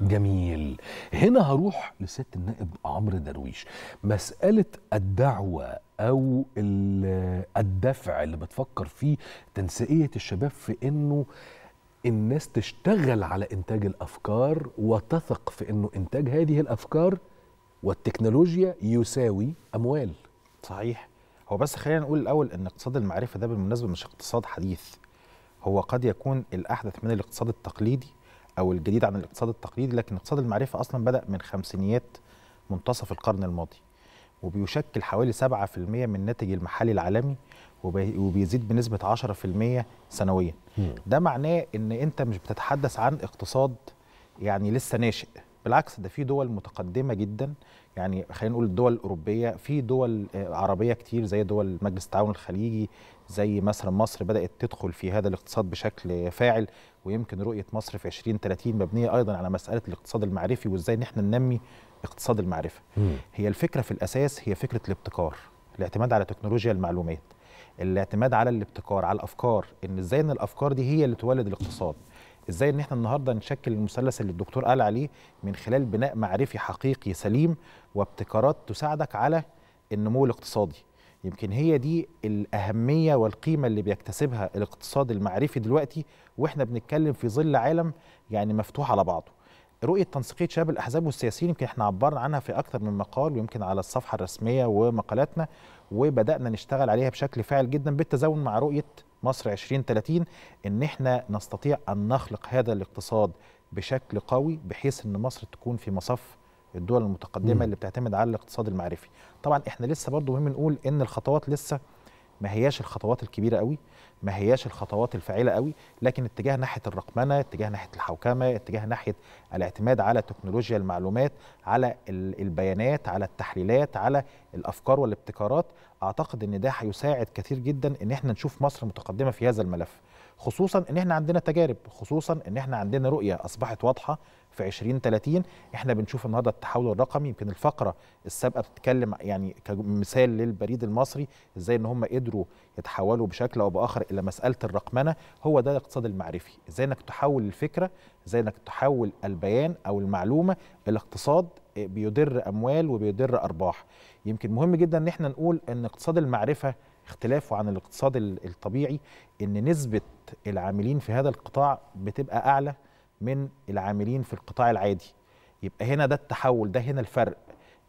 جميل هنا هروح لست النائب عمرو درويش مسألة الدعوة أو الدفع اللي بتفكر فيه تنسيقية الشباب في أنه الناس تشتغل على إنتاج الأفكار وتثق في أنه إنتاج هذه الأفكار والتكنولوجيا يساوي أموال صحيح هو بس خلينا نقول الأول أن اقتصاد المعرفة ده بالمناسبة مش اقتصاد حديث هو قد يكون الأحدث من الاقتصاد التقليدي او الجديد عن الاقتصاد التقليدي لكن اقتصاد المعرفه اصلا بدا من خمسينيات منتصف القرن الماضي وبيشكل حوالي 7% من الناتج المحلي العالمي وبيزيد بنسبه 10% سنويا ده معناه ان انت مش بتتحدث عن اقتصاد يعني لسه ناشئ بالعكس ده في دول متقدمه جدا يعني خلينا نقول الدول الاوروبيه في دول آه، عربيه كتير زي دول مجلس التعاون الخليجي زي مثلا مصر بدات تدخل في هذا الاقتصاد بشكل فاعل ويمكن رؤيه مصر في 2030 مبنيه ايضا على مساله الاقتصاد المعرفي وازاي ان احنا ننمي اقتصاد المعرفه. هي الفكره في الاساس هي فكره الابتكار، الاعتماد على تكنولوجيا المعلومات، الاعتماد على الابتكار على الافكار ان ازاي ان الافكار دي هي اللي تولد الاقتصاد. ازاي ان احنا النهارده نشكل المثلث اللي الدكتور قال عليه من خلال بناء معرفي حقيقي سليم وابتكارات تساعدك على النمو الاقتصادي يمكن هي دي الأهمية والقيمة اللي بيكتسبها الاقتصاد المعرفي دلوقتي وإحنا بنتكلم في ظل عالم يعني مفتوح على بعضه رؤيه تنسيقيه شباب الاحزاب والسياسيين يمكن احنا عبرنا عنها في اكثر من مقال ويمكن على الصفحه الرسميه ومقالاتنا وبدانا نشتغل عليها بشكل فاعل جدا بالتزامن مع رؤيه مصر 2030 ان احنا نستطيع ان نخلق هذا الاقتصاد بشكل قوي بحيث ان مصر تكون في مصف الدول المتقدمه م. اللي بتعتمد على الاقتصاد المعرفي طبعا احنا لسه برضه مهم نقول ان الخطوات لسه ما هياش الخطوات الكبيره قوي ما هياش الخطوات الفاعله قوي لكن اتجاه ناحيه الرقمنه اتجاه ناحيه الحوكمه اتجاه ناحيه الاعتماد على تكنولوجيا المعلومات على البيانات على التحليلات على الافكار والابتكارات اعتقد ان ده هيساعد كثير جدا ان احنا نشوف مصر متقدمه في هذا الملف خصوصا ان احنا عندنا تجارب خصوصا ان احنا عندنا رؤيه اصبحت واضحه في 2030 احنا بنشوف النهارده التحول الرقمي يمكن الفقره السابقه بتتكلم يعني كمثال للبريد المصري ازاي ان هم قدروا يتحولوا بشكل او باخر الى مساله الرقمنه هو ده الاقتصاد المعرفي ازاي انك تحول الفكره ازاي انك تحول البيان او المعلومه الى اقتصاد بيدر اموال وبيدر ارباح يمكن مهم جدا ان احنا نقول ان اقتصاد المعرفه اختلافه عن الاقتصاد الطبيعي ان نسبه العاملين في هذا القطاع بتبقى اعلى من العاملين في القطاع العادي يبقى هنا ده التحول ده هنا الفرق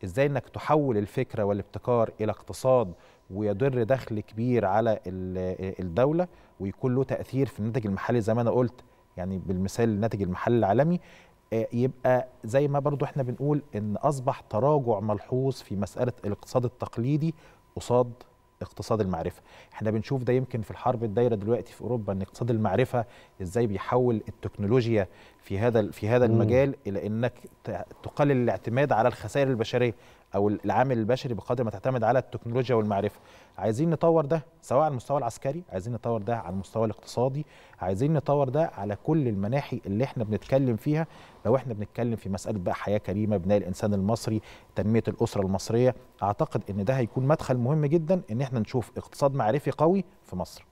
ازاي انك تحول الفكره والابتكار الى اقتصاد ويدر دخل كبير على آه، الدوله ويكون له تاثير في الناتج المحلي زي ما انا قلت يعني بالمثال الناتج المحلي العالمي آه، يبقى زي ما برضو احنا بنقول ان اصبح تراجع ملحوظ في مساله الاقتصاد التقليدي قصاد اقتصاد المعرفه احنا بنشوف ده يمكن في الحرب الدايره دلوقتي في اوروبا ان اقتصاد المعرفه ازاي بيحول التكنولوجيا في هذا في هذا المجال الى انك تقلل الاعتماد على الخسائر البشريه او العامل البشري بقدر ما تعتمد على التكنولوجيا والمعرفه عايزين نطور ده سواء على المستوى العسكري عايزين نطور ده على المستوى الاقتصادي عايزين نطور ده على كل المناحي اللي احنا بنتكلم فيها لو احنا بنتكلم في مساله بقى حياه كريمه بناء الانسان المصري تنميه الاسره المصريه اعتقد ان ده هيكون مدخل مهم جدا ان احنا نشوف اقتصاد معرفي قوي في مصر